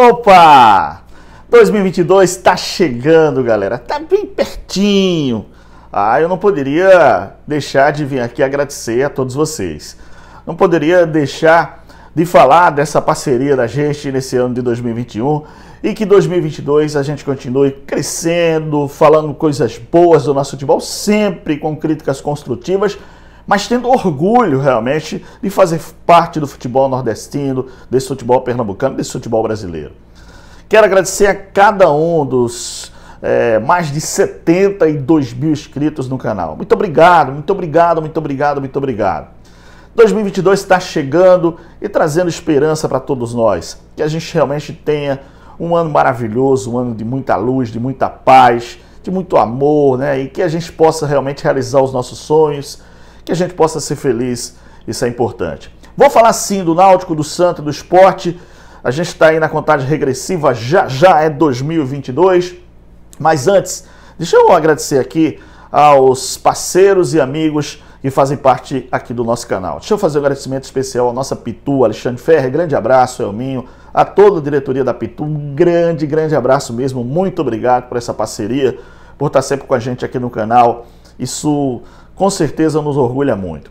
Opa! 2022 está chegando, galera. Tá bem pertinho. Ah, eu não poderia deixar de vir aqui agradecer a todos vocês. Não poderia deixar de falar dessa parceria da gente nesse ano de 2021 e que 2022 a gente continue crescendo, falando coisas boas do nosso futebol, sempre com críticas construtivas mas tendo orgulho realmente de fazer parte do futebol nordestino, desse futebol pernambucano, desse futebol brasileiro. Quero agradecer a cada um dos é, mais de 72 mil inscritos no canal. Muito obrigado, muito obrigado, muito obrigado, muito obrigado. 2022 está chegando e trazendo esperança para todos nós. Que a gente realmente tenha um ano maravilhoso, um ano de muita luz, de muita paz, de muito amor, né? E que a gente possa realmente realizar os nossos sonhos, que a gente possa ser feliz, isso é importante. Vou falar sim do Náutico, do Santo, do esporte. A gente está aí na contagem regressiva, já já é 2022. Mas antes, deixa eu agradecer aqui aos parceiros e amigos que fazem parte aqui do nosso canal. Deixa eu fazer um agradecimento especial à nossa Pitu, Alexandre Ferre, grande abraço, Elminho, a toda a diretoria da Pitu, um grande, grande abraço mesmo, muito obrigado por essa parceria, por estar sempre com a gente aqui no canal. Isso com certeza nos orgulha muito.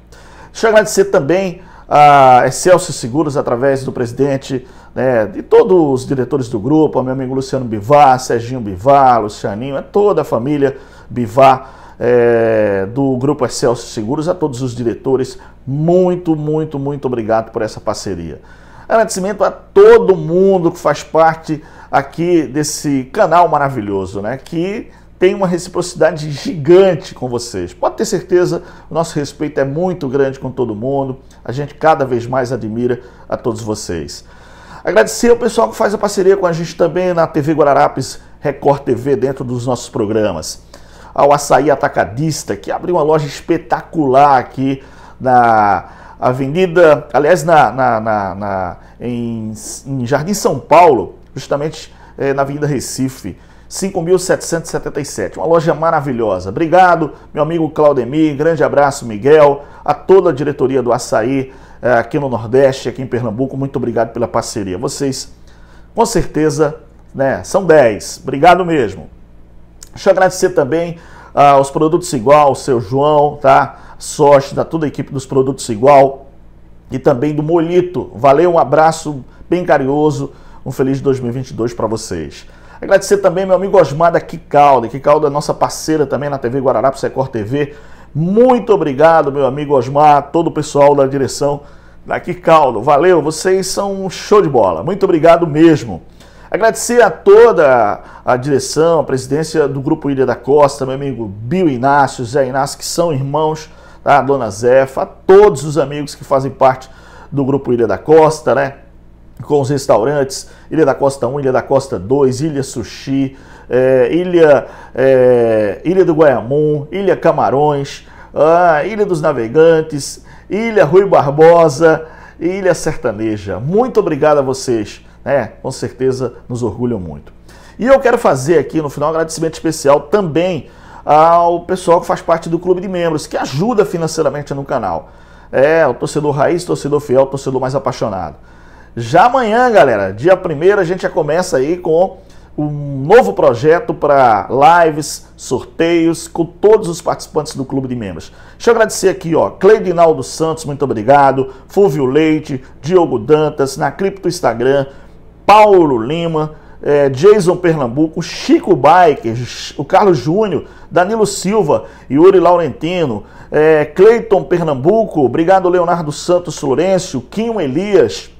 Deixa eu agradecer também a ah, Excelsior Seguros, através do presidente né, e todos os diretores do grupo, ao meu amigo Luciano Bivar, Serginho Bivar, Lucianinho, a é toda a família Bivar é, do Grupo Excelsior Seguros, a todos os diretores, muito, muito, muito obrigado por essa parceria. Agradecimento a todo mundo que faz parte aqui desse canal maravilhoso, né? Que tem uma reciprocidade gigante com vocês. Pode ter certeza, o nosso respeito é muito grande com todo mundo. A gente cada vez mais admira a todos vocês. Agradecer ao pessoal que faz a parceria com a gente também na TV Guararapes, Record TV, dentro dos nossos programas. Ao Açaí Atacadista, que abriu uma loja espetacular aqui na Avenida, aliás, na, na, na, na em, em Jardim São Paulo, justamente é, na Avenida Recife 5.777. Uma loja maravilhosa. Obrigado, meu amigo Claudemir. Grande abraço, Miguel. A toda a diretoria do Açaí eh, aqui no Nordeste, aqui em Pernambuco. Muito obrigado pela parceria. Vocês, com certeza, né, são 10. Obrigado mesmo. Deixa eu agradecer também ah, aos Produtos Igual, o seu João, tá? Sorte da toda a equipe dos Produtos Igual e também do Molito. Valeu, um abraço bem carinhoso. Um feliz 2022 para vocês. Agradecer também meu amigo Osmar da Kicalda, Kicalda é nossa parceira também na TV Guararapes Record TV. Muito obrigado, meu amigo Osmar, todo o pessoal da direção da Kicalda. Valeu, vocês são um show de bola. Muito obrigado mesmo. Agradecer a toda a direção, a presidência do Grupo Ilha da Costa, meu amigo Bill Inácio, Zé Inácio, que são irmãos da tá? Dona Zefa, a todos os amigos que fazem parte do Grupo Ilha da Costa, né? com os restaurantes Ilha da Costa 1, Ilha da Costa 2, Ilha Sushi, é, Ilha, é, Ilha do Guaiamum, Ilha Camarões, ah, Ilha dos Navegantes, Ilha Rui Barbosa e Ilha Sertaneja. Muito obrigado a vocês, né? com certeza nos orgulham muito. E eu quero fazer aqui no final um agradecimento especial também ao pessoal que faz parte do clube de membros, que ajuda financeiramente no canal. É, o torcedor raiz, torcedor fiel, torcedor mais apaixonado. Já amanhã, galera, dia 1 a gente já começa aí com um novo projeto para lives, sorteios, com todos os participantes do Clube de Membros. Deixa eu agradecer aqui, ó, Cleidinaldo Santos, muito obrigado, Fulvio Leite, Diogo Dantas, na Cripto Instagram, Paulo Lima, é, Jason Pernambuco, Chico Biker, o Carlos Júnior, Danilo Silva, Yuri Laurentino, é, Cleiton Pernambuco, obrigado Leonardo Santos Lourenço, Kim Elias,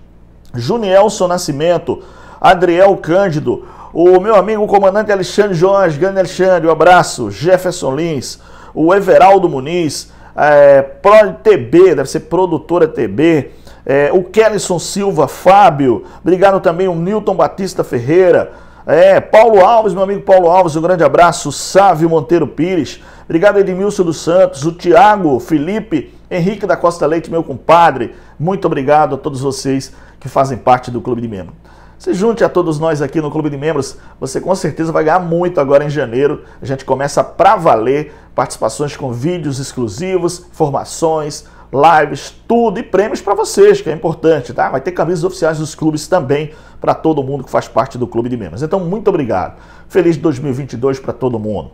Junielson Nascimento, Adriel Cândido, o meu amigo o comandante Alexandre Jorge, grande Alexandre, um abraço, Jefferson Lins, o Everaldo Muniz, é, ProTB, deve ser produtora TB, é, o Kellyson Silva, Fábio, obrigado também o Newton Batista Ferreira, é, Paulo Alves, meu amigo Paulo Alves, um grande abraço, Sávio Monteiro Pires, obrigado Edmilson dos Santos, o Tiago, Felipe, Henrique da Costa Leite, meu compadre, muito obrigado a todos vocês que fazem parte do Clube de Membros. Se junte a todos nós aqui no Clube de Membros, você com certeza vai ganhar muito agora em janeiro. A gente começa para valer participações com vídeos exclusivos, formações, lives, tudo e prêmios para vocês, que é importante, tá? Vai ter camisas oficiais dos clubes também para todo mundo que faz parte do Clube de Membros. Então, muito obrigado. Feliz 2022 para todo mundo.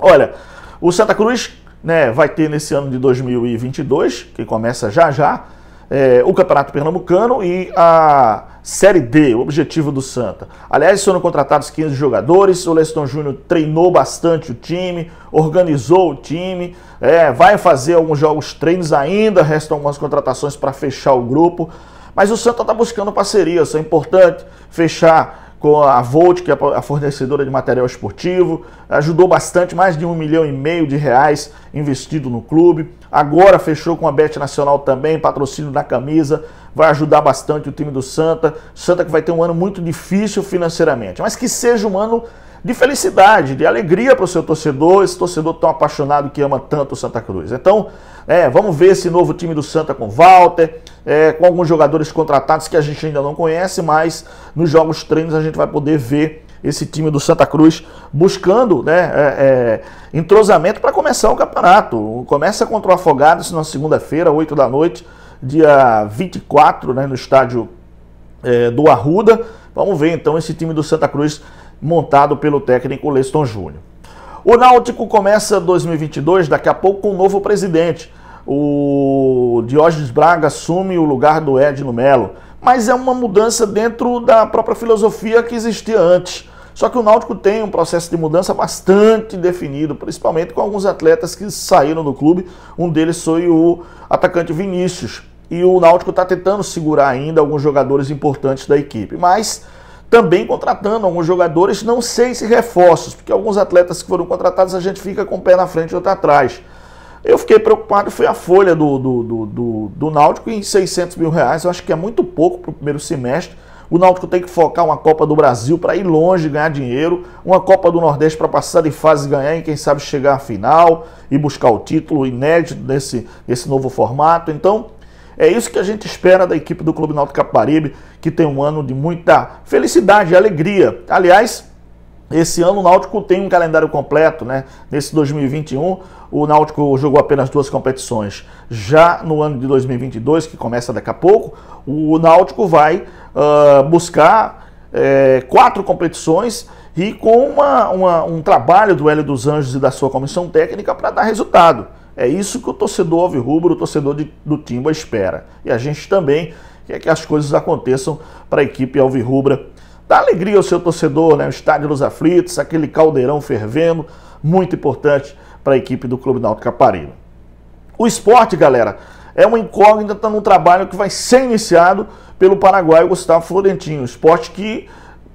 Olha, o Santa Cruz né, vai ter nesse ano de 2022, que começa já já, é, o Campeonato Pernambucano e a Série D, o objetivo do Santa. Aliás, foram contratados 15 jogadores, o Leston Júnior treinou bastante o time, organizou o time, é, vai fazer alguns jogos treinos ainda, restam algumas contratações para fechar o grupo. Mas o Santa está buscando parcerias, é importante fechar com a Volt, que é a fornecedora de material esportivo, ajudou bastante, mais de um milhão e meio de reais investido no clube. Agora fechou com a Bet Nacional também, patrocínio da camisa, vai ajudar bastante o time do Santa. Santa que vai ter um ano muito difícil financeiramente, mas que seja um ano de felicidade, de alegria para o seu torcedor, esse torcedor tão apaixonado que ama tanto o Santa Cruz. Então, é, vamos ver esse novo time do Santa com Walter, é, com alguns jogadores contratados que a gente ainda não conhece, mas nos jogos treinos a gente vai poder ver esse time do Santa Cruz buscando né, é, é, entrosamento para começar o campeonato. Começa contra o Afogados na segunda-feira, 8 da noite, dia 24, né, no estádio é, do Arruda. Vamos ver então esse time do Santa Cruz montado pelo técnico Leston Júnior. O Náutico começa 2022 daqui a pouco com um novo presidente. O Diógenes Braga assume o lugar do Edno Melo, mas é uma mudança dentro da própria filosofia que existia antes. Só que o Náutico tem um processo de mudança bastante definido, principalmente com alguns atletas que saíram do clube. Um deles foi o atacante Vinícius. E o Náutico está tentando segurar ainda alguns jogadores importantes da equipe. Mas também contratando alguns jogadores, não sei se reforços, porque alguns atletas que foram contratados a gente fica com o pé na frente e outro atrás. Eu fiquei preocupado, foi a folha do, do, do, do, do Náutico em 600 mil reais, eu acho que é muito pouco para o primeiro semestre. O Náutico tem que focar uma Copa do Brasil para ir longe, ganhar dinheiro, uma Copa do Nordeste para passar de fase e ganhar e quem sabe chegar à final e buscar o título inédito desse, desse novo formato. Então, é isso que a gente espera da equipe do Clube Náutico Caparibe, que tem um ano de muita felicidade e alegria. Aliás, esse ano o Náutico tem um calendário completo, né? Nesse 2021, o Náutico jogou apenas duas competições. Já no ano de 2022, que começa daqui a pouco, o Náutico vai uh, buscar eh, quatro competições e com uma, uma, um trabalho do Hélio dos Anjos e da sua comissão técnica para dar resultado. É isso que o torcedor alvirrubro, o torcedor de, do Timba espera. E a gente também quer que as coisas aconteçam para a equipe alvirrubra. Dá alegria ao seu torcedor, né? O estádio dos aflitos, aquele caldeirão fervendo, muito importante para a equipe do Clube Náutico Caparino. O esporte, galera, é uma incógnita num trabalho que vai ser iniciado pelo paraguaio Gustavo Florentino. Esporte que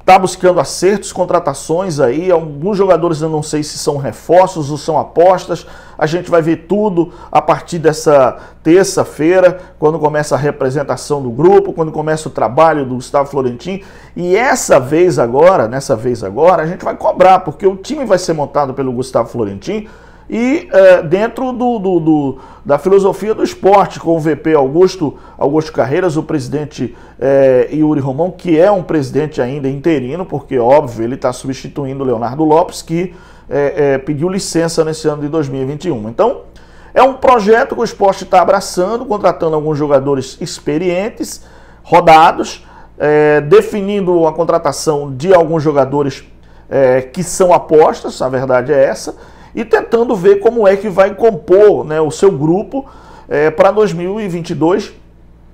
está buscando acertos, contratações aí, alguns jogadores eu não sei se são reforços ou são apostas. A gente vai ver tudo a partir dessa terça-feira, quando começa a representação do grupo, quando começa o trabalho do Gustavo Florentin. E essa vez agora, nessa vez agora, a gente vai cobrar, porque o time vai ser montado pelo Gustavo Florentin e eh, dentro do, do, do, da filosofia do esporte, com o VP Augusto, Augusto Carreiras, o presidente é, Yuri Romão, que é um presidente ainda interino, porque, óbvio, ele está substituindo Leonardo Lopes, que eh, pediu licença nesse ano de 2021. Então, é um projeto que o esporte está abraçando, contratando alguns jogadores experientes, rodados, definindo a contratação de alguns jogadores que são apostas, a verdade é essa, e tentando ver como é que vai compor né, o seu grupo é, para 2022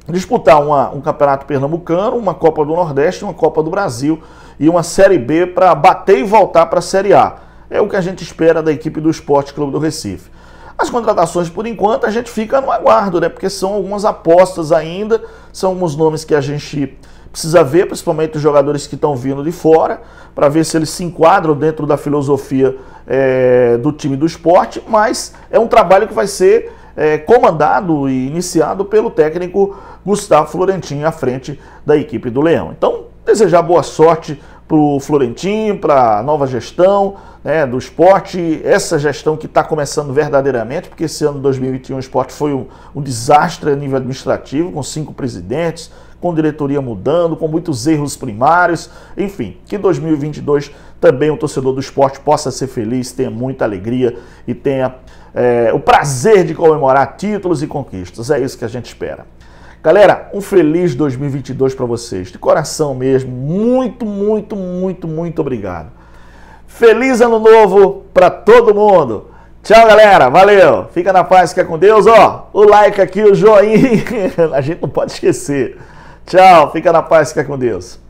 disputar uma, um campeonato pernambucano, uma Copa do Nordeste, uma Copa do Brasil e uma Série B para bater e voltar para a Série A. É o que a gente espera da equipe do Esporte Clube do Recife. As contratações, por enquanto, a gente fica no aguardo, né? Porque são algumas apostas ainda, são alguns nomes que a gente precisa ver, principalmente os jogadores que estão vindo de fora, para ver se eles se enquadram dentro da filosofia é, do time do esporte, mas é um trabalho que vai ser é, comandado e iniciado pelo técnico Gustavo Florentino à frente da equipe do Leão. Então, desejar boa sorte para o Florentim, para a nova gestão né, do esporte, essa gestão que está começando verdadeiramente, porque esse ano 2021 o esporte foi um, um, desastre a nível administrativo, com cinco presidentes, com diretoria mudando, com muitos erros primários, enfim, que 2022 também o torcedor do esporte possa ser feliz, tenha muita alegria e tenha é, o prazer de comemorar títulos e conquistas. É isso que a gente espera. Galera, um feliz 2022 para vocês, de coração mesmo. Muito, muito, muito, muito obrigado. Feliz ano novo para todo mundo. Tchau, galera. Valeu. Fica na paz, fica com Deus. Ó, o like aqui, o joinha. A gente não pode esquecer. Tchau. Fica na paz, fica com Deus.